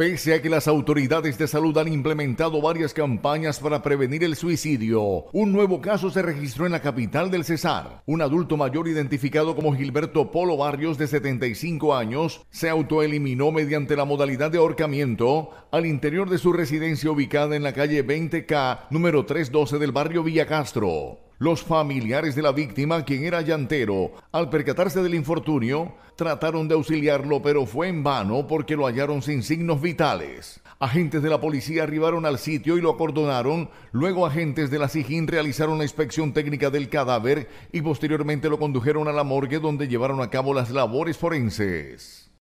Pese a que las autoridades de salud han implementado varias campañas para prevenir el suicidio, un nuevo caso se registró en la capital del Cesar. Un adulto mayor identificado como Gilberto Polo Barrios de 75 años se autoeliminó mediante la modalidad de ahorcamiento al interior de su residencia ubicada en la calle 20K número 312 del barrio Villa Castro. Los familiares de la víctima, quien era llantero, al percatarse del infortunio, trataron de auxiliarlo, pero fue en vano porque lo hallaron sin signos vitales. Agentes de la policía arribaron al sitio y lo acordonaron. Luego agentes de la SIJIN realizaron la inspección técnica del cadáver y posteriormente lo condujeron a la morgue donde llevaron a cabo las labores forenses.